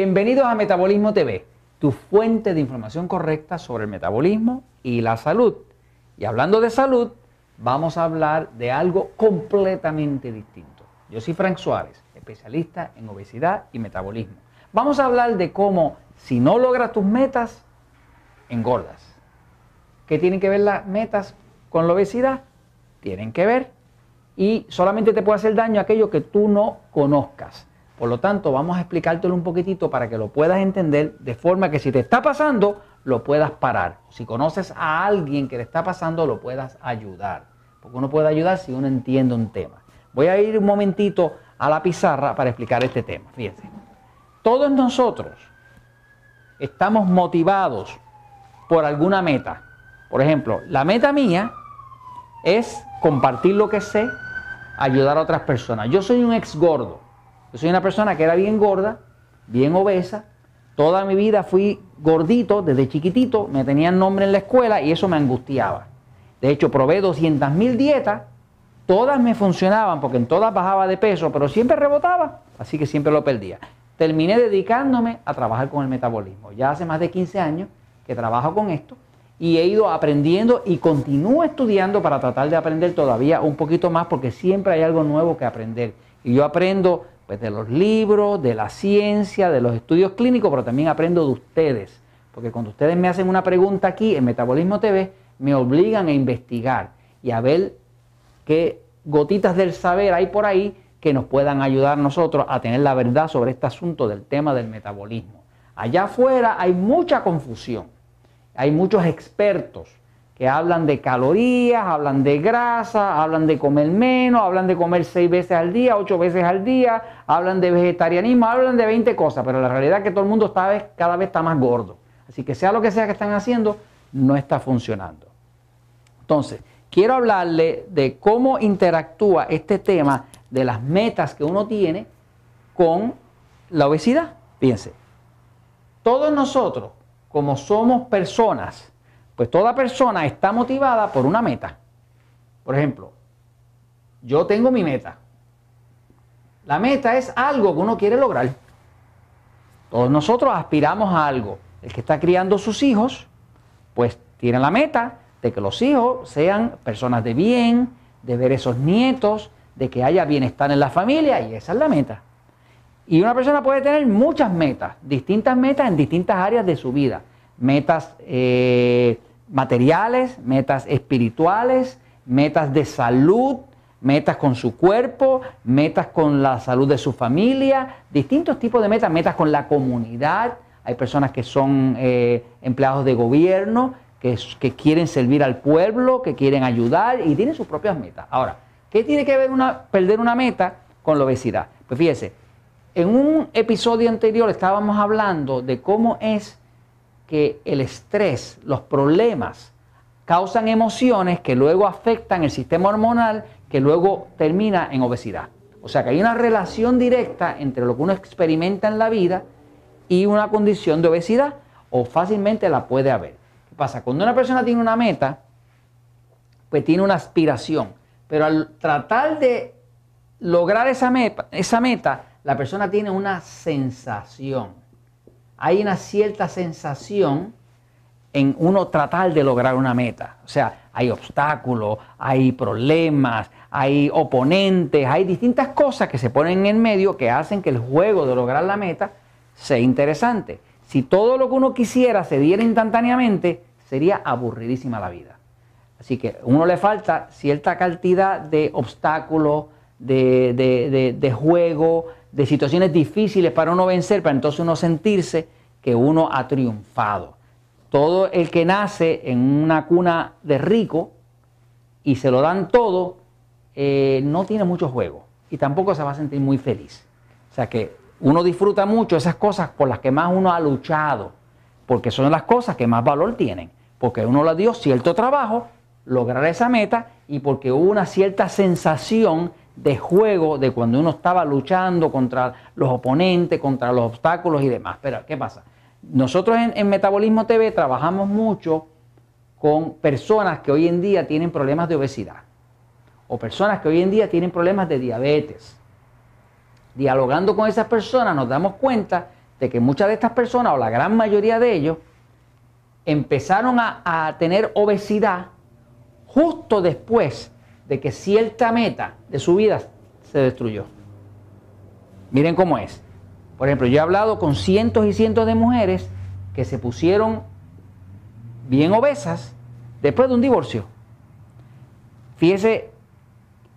Bienvenidos a Metabolismo TV, tu fuente de información correcta sobre el metabolismo y la salud. Y hablando de salud, vamos a hablar de algo completamente distinto. Yo soy Frank Suárez, especialista en obesidad y metabolismo. Vamos a hablar de cómo si no logras tus metas, engordas. ¿Qué tienen que ver las metas con la obesidad? Tienen que ver. Y solamente te puede hacer daño aquello que tú no conozcas. Por lo tanto, vamos a explicártelo un poquitito para que lo puedas entender de forma que si te está pasando, lo puedas parar. Si conoces a alguien que le está pasando, lo puedas ayudar. Porque uno puede ayudar si uno entiende un tema. Voy a ir un momentito a la pizarra para explicar este tema. Fíjense. Todos nosotros estamos motivados por alguna meta. Por ejemplo, la meta mía es compartir lo que sé, ayudar a otras personas. Yo soy un ex gordo yo soy una persona que era bien gorda, bien obesa. Toda mi vida fui gordito, desde chiquitito, me tenían nombre en la escuela y eso me angustiaba. De hecho, probé 200.000 dietas, todas me funcionaban porque en todas bajaba de peso, pero siempre rebotaba, así que siempre lo perdía. Terminé dedicándome a trabajar con el metabolismo. Ya hace más de 15 años que trabajo con esto y he ido aprendiendo y continúo estudiando para tratar de aprender todavía un poquito más porque siempre hay algo nuevo que aprender. Y yo aprendo pues de los libros, de la ciencia, de los estudios clínicos, pero también aprendo de ustedes. Porque cuando ustedes me hacen una pregunta aquí en Metabolismo TV, me obligan a investigar y a ver qué gotitas del saber hay por ahí que nos puedan ayudar nosotros a tener la verdad sobre este asunto del tema del metabolismo. Allá afuera hay mucha confusión, hay muchos expertos que hablan de calorías, hablan de grasa, hablan de comer menos, hablan de comer seis veces al día, ocho veces al día, hablan de vegetarianismo, hablan de 20 cosas, pero la realidad es que todo el mundo cada vez está más gordo. Así que sea lo que sea que están haciendo, no está funcionando. Entonces, quiero hablarle de cómo interactúa este tema de las metas que uno tiene con la obesidad. Fíjense, todos nosotros, como somos personas, pues toda persona está motivada por una meta. Por ejemplo, yo tengo mi meta. La meta es algo que uno quiere lograr. Todos nosotros aspiramos a algo. El que está criando sus hijos, pues tiene la meta de que los hijos sean personas de bien, de ver esos nietos, de que haya bienestar en la familia, y esa es la meta. Y una persona puede tener muchas metas, distintas metas en distintas áreas de su vida. Metas eh, materiales, metas espirituales, metas de salud, metas con su cuerpo, metas con la salud de su familia, distintos tipos de metas, metas con la comunidad. Hay personas que son eh, empleados de gobierno, que, que, quieren servir al pueblo, que quieren ayudar y tienen sus propias metas. Ahora, ¿qué tiene que ver una, perder una meta con la obesidad? Pues fíjese, en un episodio anterior estábamos hablando de cómo es que el estrés, los problemas, causan emociones que luego afectan el sistema hormonal, que luego termina en obesidad. O sea que hay una relación directa entre lo que uno experimenta en la vida y una condición de obesidad, o fácilmente la puede haber. ¿Qué pasa? Cuando una persona tiene una meta, pues tiene una aspiración, pero al tratar de lograr esa meta, esa meta la persona tiene una sensación hay una cierta sensación en uno tratar de lograr una meta. O sea, hay obstáculos, hay problemas, hay oponentes, hay distintas cosas que se ponen en medio que hacen que el juego de lograr la meta sea interesante. Si todo lo que uno quisiera se diera instantáneamente, sería aburridísima la vida. Así que a uno le falta cierta cantidad de obstáculos, de, de juego, de situaciones difíciles para uno vencer, para entonces uno sentirse que uno ha triunfado. Todo el que nace en una cuna de rico y se lo dan todo, eh, no tiene mucho juego y tampoco se va a sentir muy feliz. O sea que uno disfruta mucho esas cosas por las que más uno ha luchado, porque son las cosas que más valor tienen, porque uno le dio cierto trabajo, lograr esa meta y porque hubo una cierta sensación de juego de cuando uno estaba luchando contra los oponentes, contra los obstáculos y demás. Pero, ¿qué pasa? Nosotros en, Metabolismo TV trabajamos mucho con personas que hoy en día tienen problemas de obesidad o personas que hoy en día tienen problemas de diabetes. Dialogando con esas personas nos damos cuenta de que muchas de estas personas, o la gran mayoría de ellos, empezaron a, a tener obesidad justo después de que cierta meta de su vida se destruyó. Miren cómo es. Por ejemplo, yo he hablado con cientos y cientos de mujeres que se pusieron bien obesas después de un divorcio. Fíjese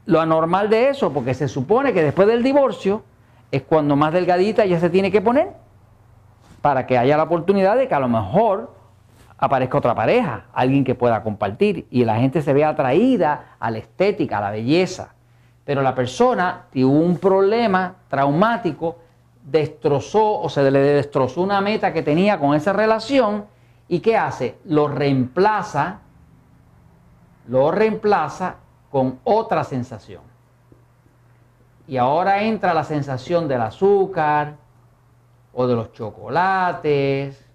lo anormal de eso, porque se supone que después del divorcio es cuando más delgadita ya se tiene que poner para que haya la oportunidad de que a lo mejor aparezca otra pareja, alguien que pueda compartir y la gente se ve atraída a la estética, a la belleza. Pero la persona tuvo un problema traumático, destrozó o se le destrozó una meta que tenía con esa relación y ¿qué hace? Lo reemplaza, lo reemplaza con otra sensación. Y ahora entra la sensación del azúcar o de los chocolates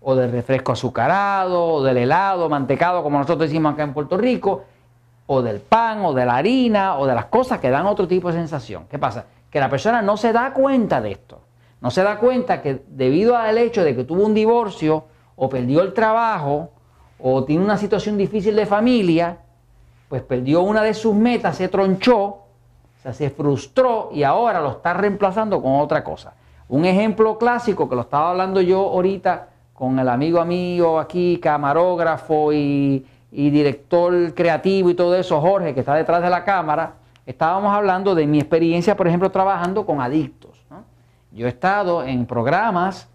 o del refresco azucarado, o del helado, mantecado, como nosotros decimos acá en Puerto Rico, o del pan, o de la harina, o de las cosas que dan otro tipo de sensación. ¿Qué pasa? Que la persona no se da cuenta de esto. No se da cuenta que debido al hecho de que tuvo un divorcio, o perdió el trabajo, o tiene una situación difícil de familia, pues perdió una de sus metas, se tronchó, o sea, se frustró y ahora lo está reemplazando con otra cosa. Un ejemplo clásico que lo estaba hablando yo ahorita con el amigo amigo aquí, camarógrafo y, director creativo y todo eso, Jorge, que está detrás de la cámara, estábamos hablando de mi experiencia, por ejemplo, trabajando con adictos. Yo he estado en programas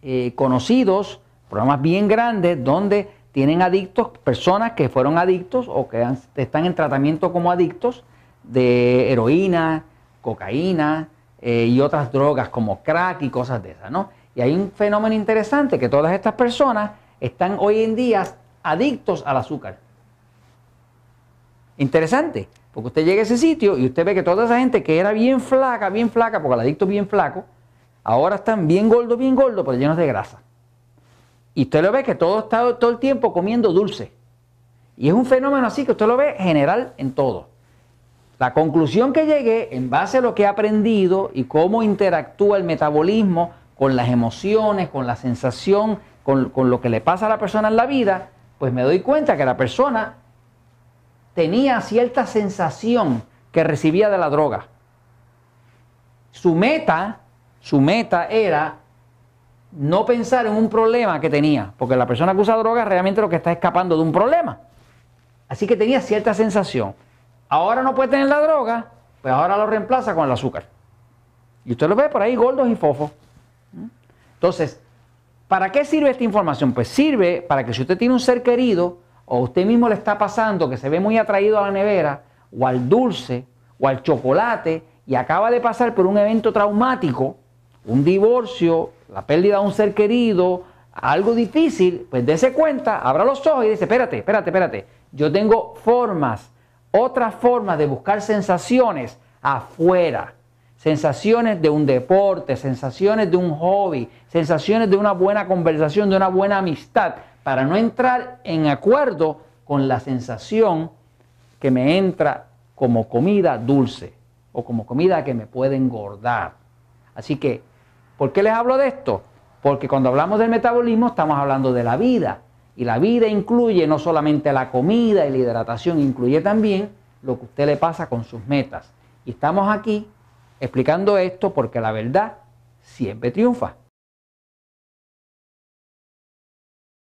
eh, conocidos, programas bien grandes, donde tienen adictos, personas que fueron adictos o que están en tratamiento como adictos de heroína, cocaína eh, y otras drogas como crack y cosas de esas, ¿no? Y hay un fenómeno interesante que todas estas personas están hoy en día adictos al azúcar. Interesante, porque usted llega a ese sitio y usted ve que toda esa gente que era bien flaca, bien flaca, porque el adicto es bien flaco, ahora están bien gordo bien gordo pero llenos de grasa. Y usted lo ve que todo está todo el tiempo comiendo dulce. Y es un fenómeno así que usted lo ve general en todo. La conclusión que llegué en base a lo que he aprendido y cómo interactúa el metabolismo con las emociones, con la sensación, con, lo que le pasa a la persona en la vida, pues me doy cuenta que la persona tenía cierta sensación que recibía de la droga. Su meta, su meta era no pensar en un problema que tenía, porque la persona que usa droga realmente lo que está escapando de un problema. Así que tenía cierta sensación. Ahora no puede tener la droga, pues ahora lo reemplaza con el azúcar. Y usted lo ve por ahí, gordos y fofos. Entonces, ¿para qué sirve esta información? Pues sirve para que si usted tiene un ser querido o usted mismo le está pasando que se ve muy atraído a la nevera o al dulce o al chocolate y acaba de pasar por un evento traumático, un divorcio, la pérdida de un ser querido, algo difícil, pues dése cuenta, abra los ojos y dice, espérate, espérate, espérate, yo tengo formas, otras formas de buscar sensaciones afuera sensaciones de un deporte, sensaciones de un hobby, sensaciones de una buena conversación, de una buena amistad, para no entrar en acuerdo con la sensación que me entra como comida dulce o como comida que me puede engordar. Así que, ¿por qué les hablo de esto? Porque cuando hablamos del metabolismo estamos hablando de la vida. Y la vida incluye no solamente la comida y la hidratación, incluye también lo que usted le pasa con sus metas. Y estamos aquí explicando esto porque la verdad siempre triunfa.